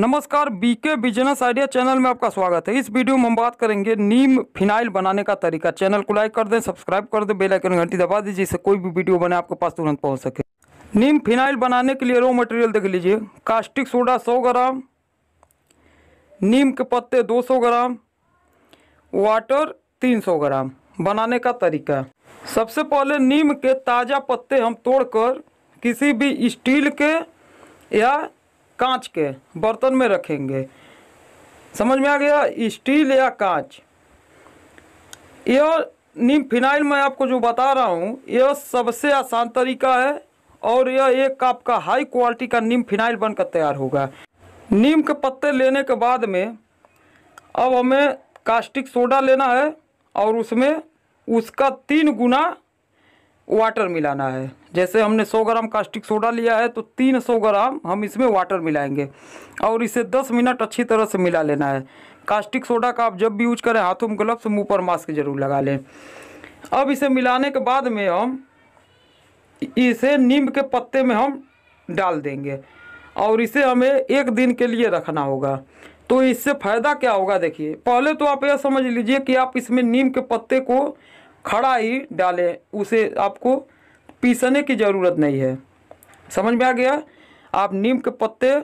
नमस्कार BK business idea channel में आपका स्वागत है इस वीडियो में हम बात करेंगे नीम फिनाइल बनाने का तरीका चैनल को लाइक कर दें सब्सक्राइब कर दें बेल आइकन घंटी दबा दीजिए जिससे कोई भी वीडियो बने आपके पास तुरंत पहुंच सके नीम फिनाइल बनाने के लिए रो मटेरियल देख लीजिए कास्टिक सोडा सौ ग्राम नीम के पत्ते सौ ग्राम वाटर सौ ग्राम बनाने का तरीका सबसे पहले नीम के ताज़ा पत्ते हम तोड़कर किसी भी स्टील के या कांच के बर्तन में रखेंगे समझ में आ गया स्टील या कांच यह नीम फिनाइल मैं आपको जो बता रहा हूँ यह सबसे आसान तरीका है और यह एक आपका हाई क्वालिटी का नीम फिनाइल बनकर तैयार होगा नीम के पत्ते लेने के बाद में अब हमें कास्टिक सोडा लेना है और उसमें उसका तीन गुना वाटर मिलाना है जैसे हमने 100 ग्राम कास्टिक सोडा लिया है तो 300 ग्राम हम इसमें वाटर मिलाएंगे और इसे 10 मिनट अच्छी तरह से मिला लेना है कास्टिक सोडा का आप जब भी यूज करें हाथों में ग्लव्स मुंह पर मास्क जरूर लगा लें अब इसे मिलाने के बाद में हम इसे नीम के पत्ते में हम डाल देंगे और इसे हमें एक दिन के लिए रखना होगा तो इससे फ़ायदा क्या होगा देखिए पहले तो आप यह समझ लीजिए कि आप इसमें नीम के पत्ते को खड़ा ही डालें उसे आपको पीसने की ज़रूरत नहीं है समझ में आ गया आप नीम के पत्ते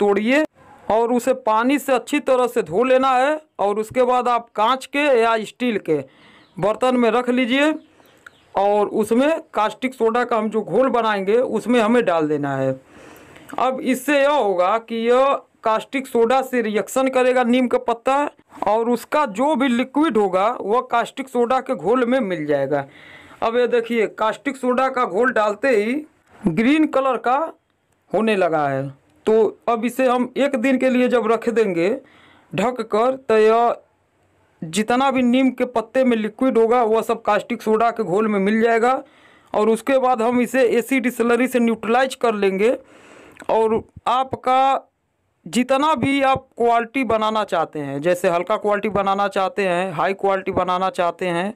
तोड़िए और उसे पानी से अच्छी तरह से धो लेना है और उसके बाद आप कांच के या स्टील के बर्तन में रख लीजिए और उसमें कास्टिक सोडा का हम जो घोल बनाएंगे उसमें हमें डाल देना है अब इससे यह होगा कि यह कास्टिक सोडा से रिएक्शन करेगा नीम का पत्ता और उसका जो भी लिक्विड होगा वह कास्टिक सोडा के घोल में मिल जाएगा अब ये देखिए कास्टिक सोडा का घोल डालते ही ग्रीन कलर का होने लगा है तो अब इसे हम एक दिन के लिए जब रख देंगे ढक कर तो यह जितना भी नीम के पत्ते में लिक्विड होगा वह सब कास्टिक सोडा के घोल में मिल जाएगा और उसके बाद हम इसे एसी डिसलरी से न्यूट्रलाइज कर लेंगे और आपका जितना भी आप क्वालिटी बनाना चाहते हैं जैसे हल्का क्वालिटी बनाना चाहते हैं हाई क्वालिटी बनाना चाहते हैं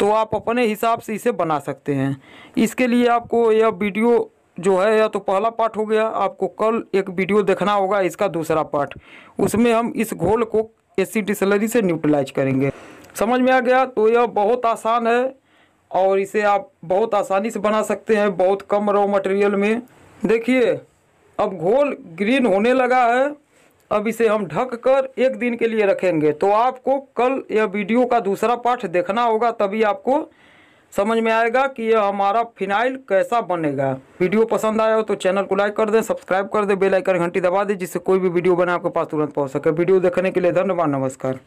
तो आप अपने हिसाब से इसे बना सकते हैं इसके लिए आपको यह वीडियो जो है यह तो पहला पार्ट हो गया आपको कल एक वीडियो देखना होगा इसका दूसरा पार्ट उसमें हम इस घोल को एसी डिसलरी से न्यूट्रलाइज करेंगे समझ में आ गया तो यह बहुत आसान है और इसे आप बहुत आसानी से बना सकते हैं बहुत कम रॉ मटेरियल में देखिए अब घोल ग्रीन होने लगा है अब इसे हम ढक कर एक दिन के लिए रखेंगे तो आपको कल यह वीडियो का दूसरा पाठ देखना होगा तभी आपको समझ में आएगा कि यह हमारा फिनाइल कैसा बनेगा वीडियो पसंद आया हो तो चैनल को लाइक कर दें सब्सक्राइब कर दें बेल आइकन घंटी दबा दें जिससे कोई भी वीडियो बने आपके पास तुरंत पहुंच सके वीडियो देखने के लिए धन्यवाद नमस्कार